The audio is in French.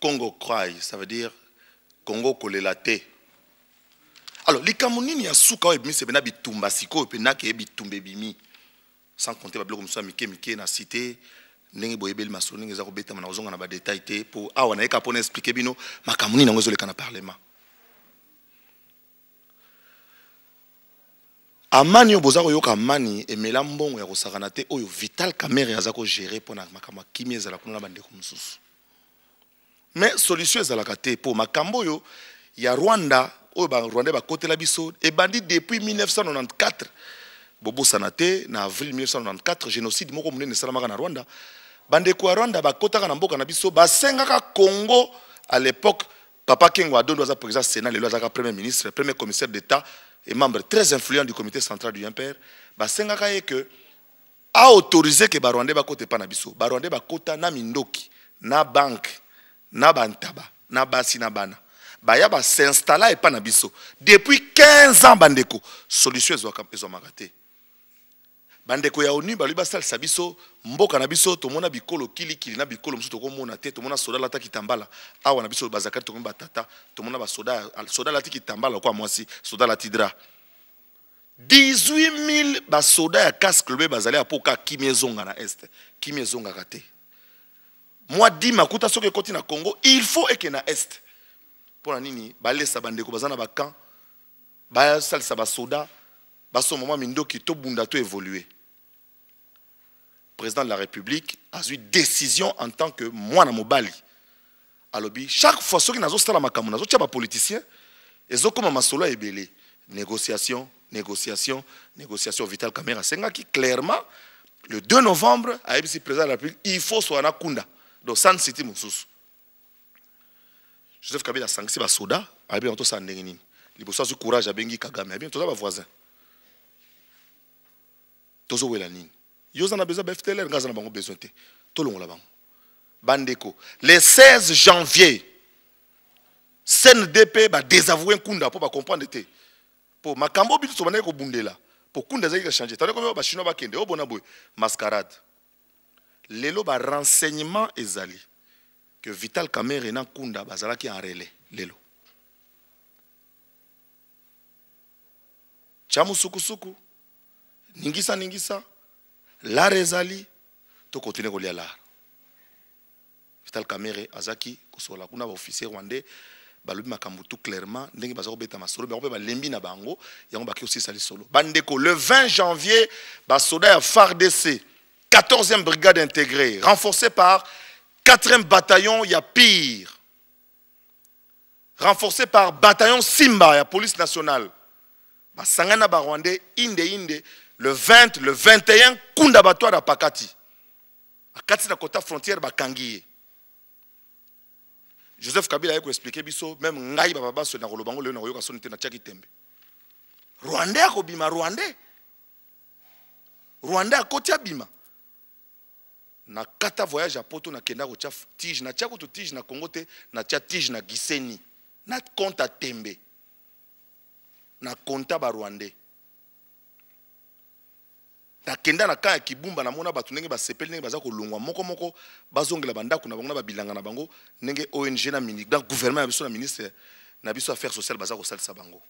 Congo Cry, ça veut dire Congo Kolelate. Alors, likambo nini ya suka oyo ebimisi epena bitumba sikoyo epenaki ye bitumba ebimi sans compter babiloko mosusu ya mike mike na cité ndenge boyebeli masolo ndenge eza kobetama na kozonga na badetail te mpo awa nayeka mpo na explike bino makambo nini yango ezoleka na parlement amani oyo boza koyoka amani emela mbongo ya kosakana te oyo vital camere aza kogere mpo na makambo ya kimia ezala kuna na bandeko mosusu mais solution à pour pour makambo y a rwanda oyo la bakotela Et bandit depuis 1994 Bobo Sanate, en avril 1994 génocide moko monene esalamaka na rwanda Bande ya rwanda bakotaka na mboka na biso ka congo à l'époque papa kengo adondo président sénat le premier ministre premier commissaire d'état et membre très influent du comité central du impère a autorisé que le Rwandais barwandais bakota epai na biso barwandais bakota na mindoki na banque. na bantaba na basi na bana baya basinstala epai na biso depuis 15 ans bandeko solution ezwamaka te bandeko ya onu balobi basalisa biso mboka na biso tomona bikolo kilikili na bikolo mosusu tokomona te tomona soda alati kitambala awa na biso bazalaki tokomi batata tomona basoda soda alati kitambala lokwa mwasi soda alati dra 18 000 basoda ya casque lobe bazali apo ka kimia ezonga na este kimia ezongaka te Moi dima kuta soki na congo il faut que na Est. Pour nini balesa bandeko sal sa ba basalisa ba basomba moment mindoki tobunda to évoluer. président de la république a eu décision en tant que na mobali alobi chaque fois soki nazosala ba politicien bapoliticien ezokoma masolo ya ebele négociation négociation négociation vital senga que clairement le 2 novembre ayebisi président de la république il faut soana kunda donc sans city mosusu joseph kabila asangisi basoda ayebi bango tosala ndenge nini liboso du courage Bengi kagame ayebi toza bavoisin tozowela nini yo oza na besoin baftlr ngai aza na bango besoin te la bango bandeko le 16 janvier cndp badésavoue nkunda mpo bacomprendre te mpo makambo bino tobandaki kobundela Pour kunda ezalaki kachange tandeko bachinois bakende obona oh, boye mascarade lelo ba renseignement ezali que Vital Kamere na Kunda bazalaki en relais lelo chamusukusuku ningisa ningisa larezali ezali continue à l'art. vital kamere azaki kosola kuna officier rwandais balubi makambo tout clairement ndenge baza beta masolo lembi balembi na bango yango baki solo. lisolo bandeko le 20 janvier basoda ya fardc 14e brigade intégrée, renforcée par 4e bataillon il y a pire, renforcé par bataillon Simba, la police nationale. Sangana, Inde Inde, le 20, le 21, Kunda à Pakati. À Kati côte frontière, Bakangiye. Joseph Kabila a expliqué même Ngai Baba se na Rolobango, le Naroyoka sonite na Tchakitembe. Rwanda a Rwanda. Rwanda a Kotia Bima. na kata voyage apo to nakenda kotya tige natya kutu tige na kongo te natya tige na giseni na konte atembe na konta barwande nakenda na kan ya kibumba namona bato ndenge basepeli ndenge baza kolongwa moko moko bazongela bandako na bango na babilanga na bango ndenge ong na gouvernement ya biso na ministre na biso affaire sociale baza kosalisa bango